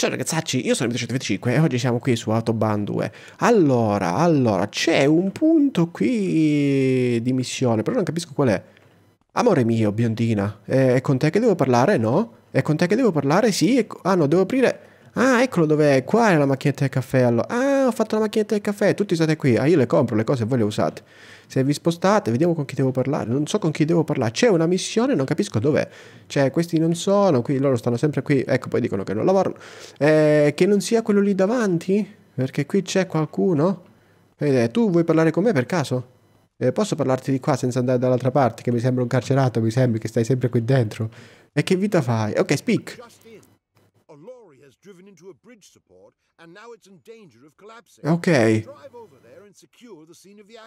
Ciao ragazzacci, io sono Vito125 e oggi siamo qui su Autobahn 2. Allora, allora, c'è un punto qui di missione, però non capisco qual è. Amore mio, biondina, è con te che devo parlare? No? È con te che devo parlare? Sì? È... Ah no, devo aprire... Ah, eccolo dov'è, qua è la macchinetta del caffè allora. Ah, ho fatto la macchinetta del caffè, tutti state qui. Ah, io le compro le cose e voi le usate. Se vi spostate, vediamo con chi devo parlare. Non so con chi devo parlare. C'è una missione, non capisco dov'è. Cioè, questi non sono qui, loro stanno sempre qui. Ecco, poi dicono che non lavorano. Eh, che non sia quello lì davanti? Perché qui c'è qualcuno. Vede, tu vuoi parlare con me per caso? Eh, posso parlarti di qua senza andare dall'altra parte? Che mi sembra un carcerato, mi sembri che stai sempre qui dentro. E che vita fai? Ok, speak. Just in. A Ok.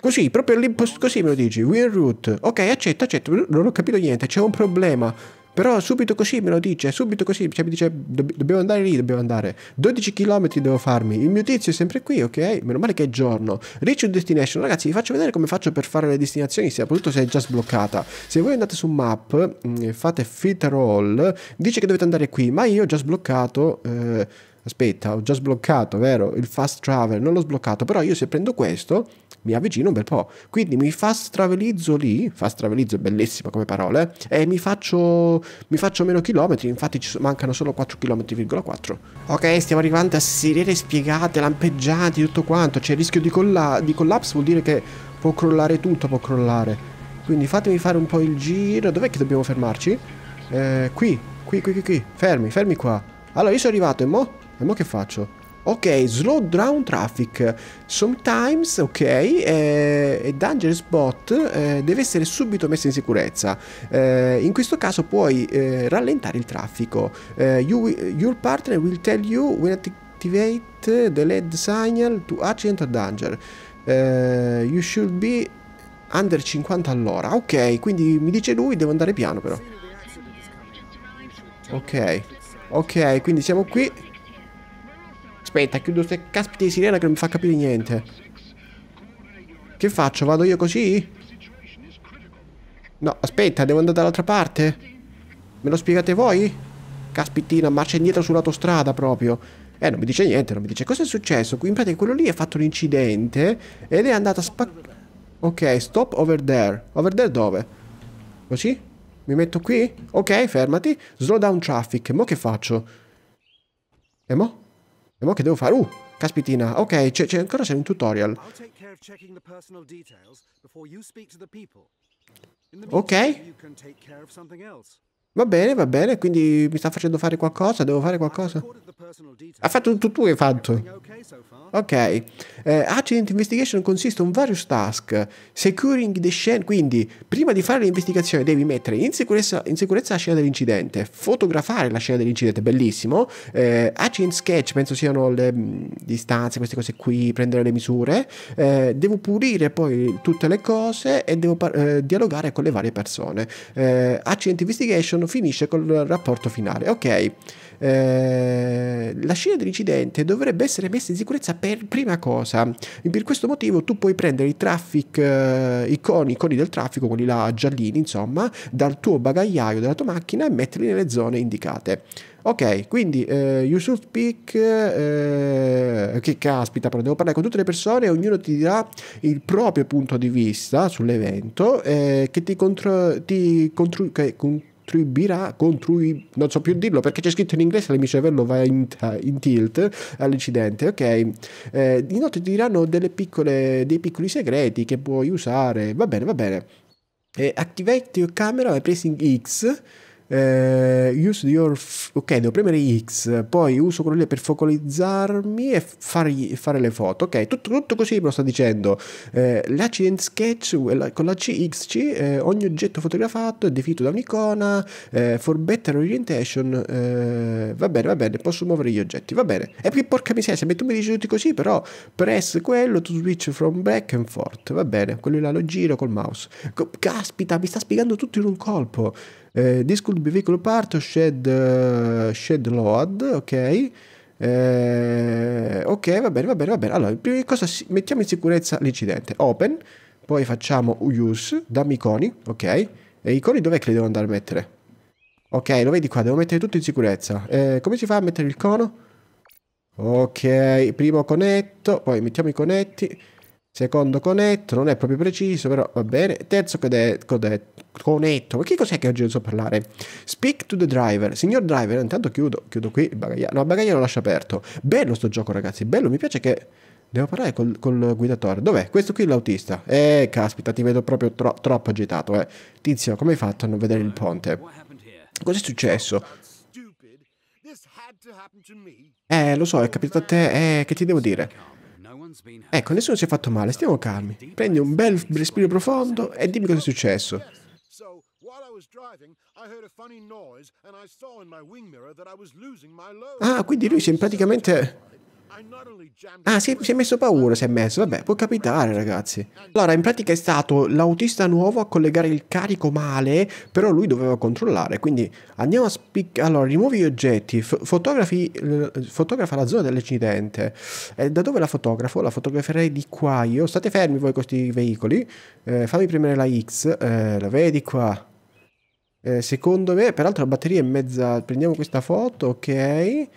Così, proprio lì, così me lo dici. Win route. Ok, accetto, accetto. Non ho capito niente, c'è un problema. Però subito così me lo dice, subito così, cioè mi dice dobb dobbiamo andare lì, dobbiamo andare. 12 km devo farmi, il mio tizio è sempre qui, ok? Meno male che è giorno. Reach destination, ragazzi vi faccio vedere come faccio per fare le destinazioni, soprattutto se è già sbloccata. Se voi andate su map, mm, fate fit all, dice che dovete andare qui, ma io ho già sbloccato... Eh, aspetta, ho già sbloccato, vero? Il fast travel, non l'ho sbloccato, però io se prendo questo mi avvicino un bel po'. Quindi mi fast travelizzo lì, fast travelizzo è bellissima come parole, e mi faccio, mi faccio meno chilometri, infatti ci mancano solo 4 km,4. Ok, stiamo arrivando a sirene spiegate, lampeggianti, tutto quanto, c'è il rischio di, colla di collapse, vuol dire che può crollare tutto, può crollare. Quindi fatemi fare un po' il giro, dov'è che dobbiamo fermarci? Eh, qui, qui, qui, qui, qui, fermi, fermi qua. Allora, io sono arrivato e mo' E mo che faccio? Ok, slow down traffic. Sometimes, ok, eh, e dangerous bot eh, deve essere subito messo in sicurezza. Eh, in questo caso puoi eh, rallentare il traffico. Eh, you, your partner will tell you when activate the LED signal to accident or danger. Eh, you should be under 50 all'ora. Ok, quindi mi dice lui, devo andare piano però. Ok, ok, quindi siamo qui. Aspetta, chiudo ste caspite di sirena che non mi fa capire niente. Che faccio? Vado io così? No, aspetta, devo andare dall'altra parte? Me lo spiegate voi? Caspitina, marcia indietro sull'autostrada proprio. Eh, non mi dice niente, non mi dice. Cosa è successo? Qui in pratica quello lì ha fatto un incidente ed è andato a spaccare... Ok, stop over there. Over there dove? Così? Mi metto qui? Ok, fermati. Slow down traffic. Mo che faccio? E mo? E mo che devo fare? Uh, caspitina. Ok, c ancora c'è un tutorial. Ok. Va bene, va bene, quindi mi sta facendo fare qualcosa, devo fare qualcosa. Ha fatto tutto tu hai fatto. Ok. Eh, accident investigation consiste in various task. Securing the scene. Quindi, prima di fare l'investigazione, devi mettere in sicurezza, in sicurezza, la scena dell'incidente, fotografare la scena dell'incidente, bellissimo. Eh, accident sketch, penso siano le mh, mm, distanze, queste cose qui, prendere le misure. Eh, devo pulire poi tutte le cose e devo eh, dialogare con le varie persone. Eh, accident investigation quando finisce col rapporto finale. Ok, eh, la scena dell'incidente dovrebbe essere messa in sicurezza per prima cosa. Per questo motivo tu puoi prendere i traffic, eh, i coni, i coni del traffico, quelli là giallini, insomma, dal tuo bagagliaio della tua macchina e metterli nelle zone indicate. Ok, quindi eh, you should pick. Eh, che caspita, però devo parlare con tutte le persone, ognuno ti dirà il proprio punto di vista sull'evento eh, che ti, contro, ti contro, che, con, contribuirà, contrui, non so più dirlo perché c'è scritto in inglese, il mio cervello va in, in tilt all'incidente, ok? Eh, inoltre ti diranno piccole, dei piccoli segreti che puoi usare, va bene, va bene. Eh, Activate your camera by pressing X eh, use your ok devo premere X poi uso quello lì per focalizzarmi e fargli, fare le foto ok tutto, tutto così me lo sta dicendo eh, l'accident sketch eh, con la CXC eh, ogni oggetto fotografato è definito da un'icona eh, for better orientation eh, va bene va bene posso muovere gli oggetti va bene e eh, poi porca miseria se tu mi dici tutti così però press quello to switch from back and forth va bene quello là lo giro col mouse caspita mi sta spiegando tutto in un colpo eh, disco veicolo parto, shed, eh, shed load, ok. Eh, ok, va bene, va bene, va bene. Allora, prima di cosa mettiamo in sicurezza l'incidente. Open, poi facciamo use, dammi iconi, ok. E i iconi dov'è che li devo andare a mettere? Ok, lo vedi qua, devo mettere tutto in sicurezza. Eh, come si fa a mettere il cono? Ok, primo connetto, poi mettiamo i conetti. Secondo Conetto, non è proprio preciso, però va bene. Terzo Conetto, ma che cos'è che oggi non so parlare? Speak to the driver. Signor driver, intanto chiudo, chiudo qui il bagagliaio. No, il bagagliaio lo lascio aperto. Bello sto gioco, ragazzi, bello, mi piace che... Devo parlare col, col guidatore. Dov'è? Questo qui è l'autista. Eh, caspita, ti vedo proprio tro troppo agitato, eh. Tizio, come hai fatto a non vedere il ponte? Cos'è successo? Eh, lo so, è capitato a te. Eh, che ti devo dire? Ecco, nessuno si è fatto male, stiamo calmi. Prendi un bel respiro profondo e dimmi cosa è successo. Ah, quindi lui si è praticamente Ah, si è, si è messo paura, si è messo. Vabbè, può capitare, ragazzi. Allora, in pratica è stato l'autista nuovo a collegare il carico male, però lui doveva controllare. Quindi andiamo a spiccare. Allora, rimuovi gli oggetti, fotografi, fotografa la zona dell'incidente. Eh, da dove la fotografo? La fotograferei di qua io. State fermi voi con questi veicoli. Eh, fammi premere la X. Eh, la vedi qua? Eh, secondo me, peraltro la batteria è mezza... Prendiamo questa foto, ok.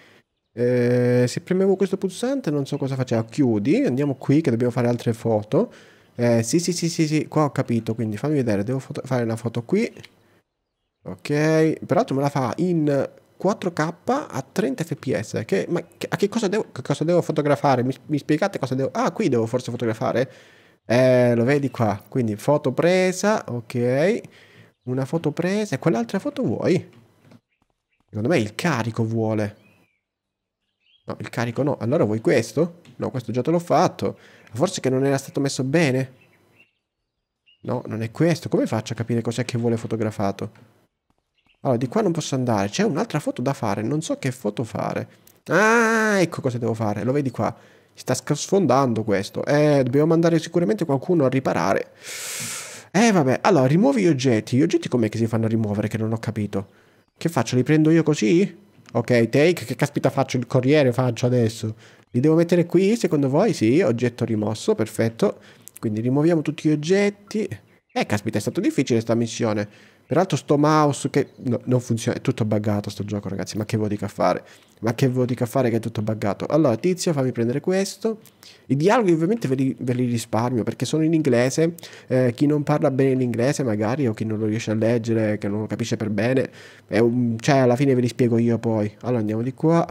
Eh, se premevo questo pulsante non so cosa faceva. Ah, chiudi, andiamo qui che dobbiamo fare altre foto. Eh, sì, sì, sì, sì, sì, qua ho capito, quindi fammi vedere, devo fare una foto qui. Ok, peraltro me la fa in 4K a 30 fps. Che, ma che, a che cosa devo, che cosa devo fotografare? Mi, mi, spiegate cosa devo... Ah, qui devo forse fotografare. Eh, lo vedi qua. Quindi foto presa, ok. Una foto presa e quell'altra foto vuoi? Secondo me il carico vuole. No, il carico no. Allora vuoi questo? No, questo già te l'ho fatto. Forse che non era stato messo bene. No, non è questo. Come faccio a capire cos'è che vuole fotografato? Allora, di qua non posso andare. C'è un'altra foto da fare. Non so che foto fare. Ah, ecco cosa devo fare. Lo vedi qua. Si Sta sfondando questo. Eh, dobbiamo mandare sicuramente qualcuno a riparare. Eh, vabbè. Allora, rimuovi gli oggetti. Gli oggetti com'è che si fanno rimuovere? Che non ho capito. Che faccio? Li prendo io così? Ok, take, che caspita faccio il corriere faccio adesso? Li devo mettere qui, secondo voi? Sì, oggetto rimosso, perfetto. Quindi rimuoviamo tutti gli oggetti. Eh, caspita, è stato difficile sta missione. Peraltro sto mouse che no, non funziona, è tutto buggato sto gioco ragazzi, ma che vuoi dire a fare? Ma che vuoi dire a fare che è tutto buggato? Allora tizio fammi prendere questo, i dialoghi ovviamente ve li, ve li risparmio perché sono in inglese, eh, chi non parla bene l'inglese magari o chi non lo riesce a leggere, che non lo capisce per bene, un, cioè alla fine ve li spiego io poi. Allora andiamo di qua,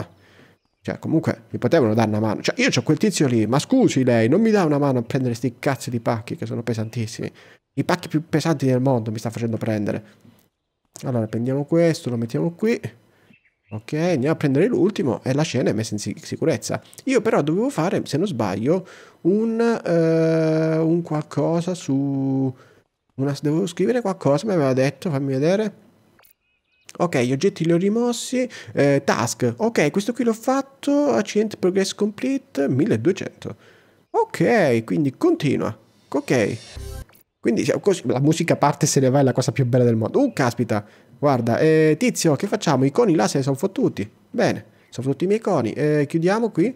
cioè, comunque mi potevano dare una mano. Cioè, io ho quel tizio lì, ma scusi lei, non mi dà una mano a prendere sti cazzi di pacchi che sono pesantissimi. I pacchi più pesanti del mondo mi sta facendo prendere. Allora, prendiamo questo, lo mettiamo qui. Ok, andiamo a prendere l'ultimo e la scena è messa in sicurezza. Io però dovevo fare, se non sbaglio, un, uh, un qualcosa su... Una, devo scrivere qualcosa, mi aveva detto, fammi vedere. Ok, gli oggetti li ho rimossi. Eh, task. Ok, questo qui l'ho fatto. Accident progress complete 1200. Ok, quindi continua. Ok. Quindi cioè, la musica parte se ne va è la cosa più bella del mondo. Uh, caspita, guarda, eh, tizio, che facciamo? I coni là se ne sono fottuti. Bene, sono fottuti i miei coni. Eh, chiudiamo qui.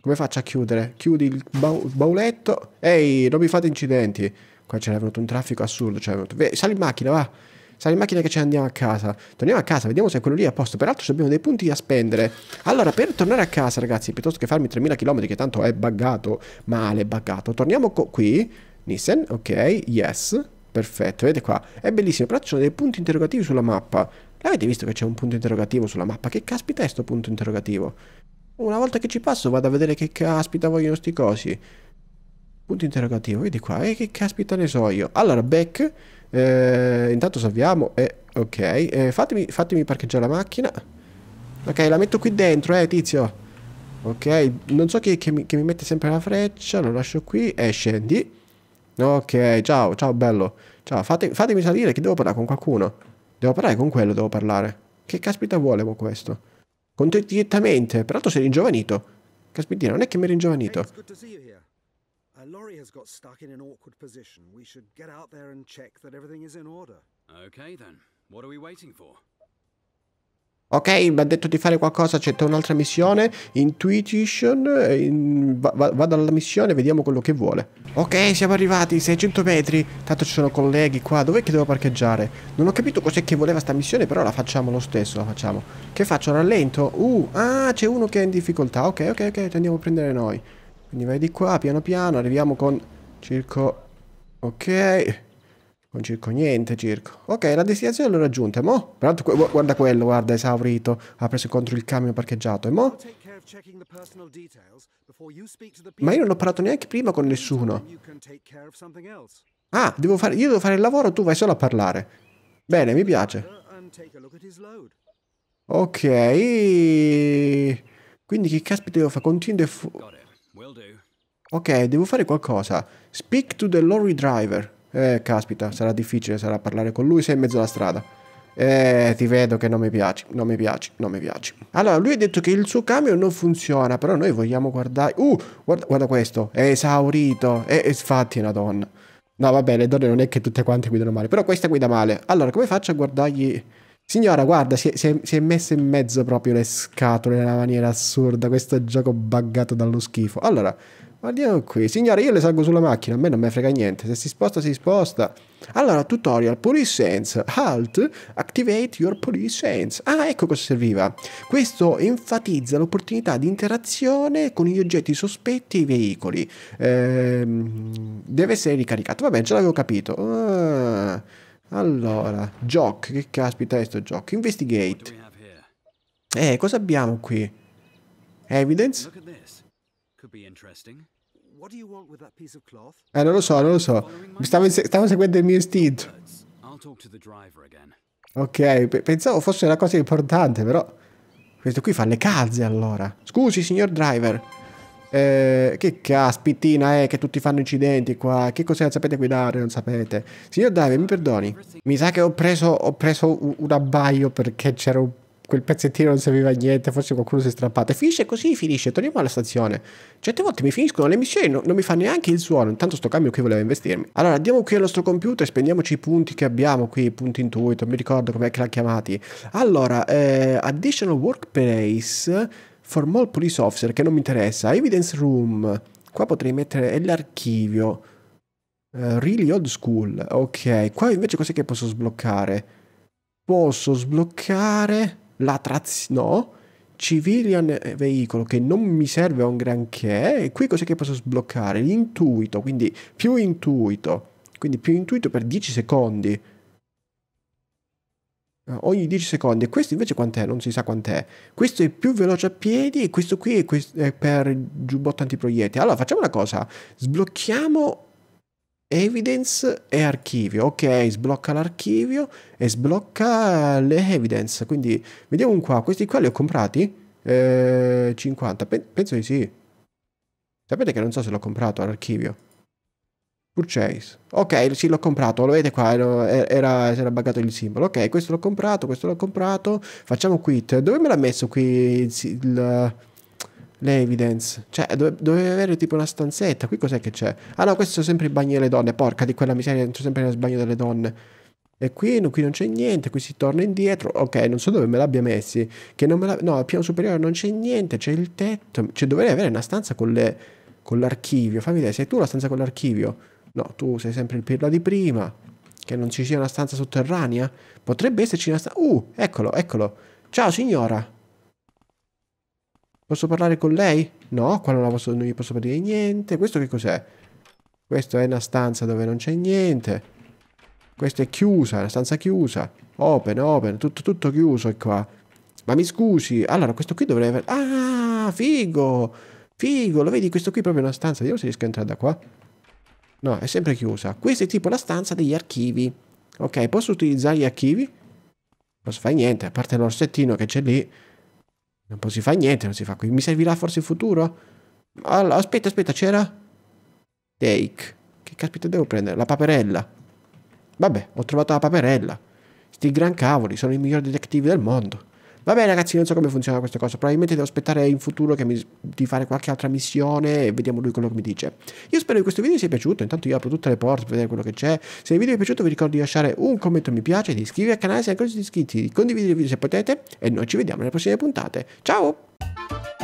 Come faccio a chiudere? Chiudi il bauletto. Ehi, non mi fate incidenti. Qua c'era venuto un traffico assurdo. Ve, sali in macchina, va. Sali in macchina che ce ne andiamo a casa. Torniamo a casa, vediamo se quello lì è a posto. Peraltro abbiamo dei punti da spendere. Allora, per tornare a casa, ragazzi, piuttosto che farmi 3000 km, che tanto è buggato, male buggato, torniamo qui Nissen, ok, yes, perfetto, vedete qua, è bellissimo, però ci sono dei punti interrogativi sulla mappa. L'avete visto che c'è un punto interrogativo sulla mappa? Che caspita è sto punto interrogativo? Una volta che ci passo vado a vedere che caspita vogliono sti cosi. Punto interrogativo, vedi qua, e eh, che caspita ne so io. Allora, back, eh, intanto salviamo, eh, ok, eh, fatemi, fatemi parcheggiare la macchina. Ok, la metto qui dentro, eh, tizio. Ok, non so chi, che, mi, che mi mette sempre la freccia, lo lascio qui e eh, scendi. Ok, ciao, ciao bello. Ciao, fate, fatemi salire che devo parlare con qualcuno. Devo parlare con quello, devo parlare. Che caspita vuole con questo? direttamente, peraltro sei ringiovanito. Caspita, non è che mi ringiovanito. Hey, Uh, lorry has got stuck in an awkward position. We should get out there and check that everything is in order. Okay then. What are we waiting for? Ok, mi ha detto di fare qualcosa, c'è un'altra missione, intuition, eh, in, va, vado alla missione, vediamo quello che vuole. Ok, siamo arrivati, 600 metri, tanto ci sono colleghi qua, dov'è che devo parcheggiare? Non ho capito cos'è che voleva sta missione, però la facciamo lo stesso, la facciamo. Che faccio, rallento? Uh, ah, c'è uno che è in difficoltà, ok, ok, ok, ti andiamo a prendere noi. Quindi vai di qua, piano piano, arriviamo con circo... Ok... Non circo niente, circo. Ok, la destinazione l'ho raggiunta. Mo? Peraltro, guarda quello, guarda, esaurito. Ha preso contro il camion parcheggiato. E mo? Ma io non ho parlato neanche prima con nessuno. Ah, devo fare, io devo fare il lavoro, tu vai solo a parlare. Bene, mi piace. Ok. Quindi che caspita devo fare? Continue Ok, devo fare qualcosa. Speak to the lorry driver. Eh, caspita, sarà difficile, sarà parlare con lui sei in mezzo alla strada. Eh, ti vedo che non mi piaci, non mi piaci, non mi piaci. Allora, lui ha detto che il suo camion non funziona, però noi vogliamo guardare... Uh, guarda, guarda questo, è esaurito, è, è sfatti una donna. No, vabbè, le donne non è che tutte quante guidano male, però questa guida male. Allora, come faccio a guardargli... Signora, guarda, si è, si, è, si è, messa in mezzo proprio le scatole in una maniera assurda, questo gioco buggato dallo schifo. Allora, Andiamo qui. Signore, io le salgo sulla macchina, a me non me frega niente. Se si sposta, si sposta. Allora, tutorial, police sense. Halt, activate your police sense. Ah, ecco cosa serviva. Questo enfatizza l'opportunità di interazione con gli oggetti sospetti e i veicoli. Ehm, deve essere ricaricato. Vabbè, ce l'avevo capito. Ah, allora, jock, Che caspita è sto jock? Investigate. Eh, cosa abbiamo qui? Evidence? Could be interesting. Eh, non lo so, non lo so. Stavo, stavo seguendo il mio istinto. Ok, pensavo fosse una cosa importante, però... Questo qui fa le calze, allora. Scusi, signor driver. Eh, che caspittina è che tutti fanno incidenti qua. Che cos'è? Non sapete guidare, non sapete. Signor driver, mi perdoni. Mi sa che ho preso, ho preso un abbaio perché c'era un quel pezzettino non serviva a niente, forse qualcuno si è strappato. E finisce così, finisce, torniamo alla stazione. Certe volte mi finiscono le missioni, no, non mi fa neanche il suono, intanto sto cambio qui voleva investirmi. Allora andiamo qui al nostro computer, spendiamoci i punti che abbiamo qui, punti intuito, mi ricordo com'è che l'ha chiamati. Allora, eh, additional workplace for more police officer, che non mi interessa, evidence room, qua potrei mettere l'archivio. Uh, really old school, ok, qua invece cos'è che posso sbloccare? Posso sbloccare la trazione, no, civilian veicolo che non mi serve un granché, e qui cos'è che posso sbloccare? L'intuito, quindi più intuito, quindi più intuito per 10 secondi. Ah, ogni 10 secondi, e questo invece quant'è? Non si sa quant'è. Questo è più veloce a piedi e questo qui è, per giubbotto antiproiettile. Allora facciamo una cosa, sblocchiamo evidence e archivio. Ok, sblocca l'archivio e sblocca le evidence. Quindi vediamo qua, questi qua li ho comprati? Eh, 50, Pe penso di sì. Sapete che non so se l'ho comprato all'archivio. Purchase. Ok, sì, l'ho comprato, lo vedete qua, era, era, si era buggato il simbolo. Ok, questo l'ho comprato, questo l'ho comprato. Facciamo quit. Dove me l'ha messo qui il, il le evidence. Cioè, dove, dovevi avere tipo una stanzetta. Qui cos'è che c'è? Ah no, questi sono sempre i bagni delle donne. Porca di quella miseria, entro sempre nel bagno delle donne. E qui, qui non c'è niente, qui si torna indietro. Ok, non so dove me l'abbia messi. Che non me la... No, al piano superiore non c'è niente, c'è il tetto. Cioè, dovrei avere una stanza con, le... con l'archivio. Fammi vedere, sei tu la stanza con l'archivio? No, tu sei sempre il pirla di prima. Che non ci sia una stanza sotterranea? Potrebbe esserci una stanza... Uh, eccolo, eccolo. Ciao signora. Posso parlare con lei? No, qua non, posso, non gli posso dire niente. Questo che cos'è? Questa è una stanza dove non c'è niente. Questa è chiusa, è una stanza chiusa. Open, open, tutto, tutto chiuso è qua. Ma mi scusi, allora questo qui dovrebbe... Ah, figo! Figo, lo vedi? Questo qui è proprio una stanza. Vediamo se riesco a entrare da qua. No, è sempre chiusa. Questa è tipo la stanza degli archivi. Ok, posso utilizzare gli archivi? Non posso fare niente, a parte l'orsettino che c'è lì. Non si fa niente, non si fa qui. Mi servirà forse in futuro? Allora, aspetta, aspetta, c'era? Take. Che caspita devo prendere? La paperella. Vabbè, ho trovato la paperella. Sti gran cavoli, sono i migliori detective del mondo. Vabbè, ragazzi, non so come funziona questa cosa, probabilmente devo aspettare in futuro mi, di fare qualche altra missione e vediamo lui quello che mi dice. Io spero che questo video vi sia piaciuto, intanto io apro tutte le porte per vedere quello che c'è. Se il video vi è piaciuto vi ricordo di lasciare un commento mi piace, di iscrivervi al canale se ancora non siete iscritti, di condividere il video se potete e noi ci vediamo nelle prossime puntate. Ciao!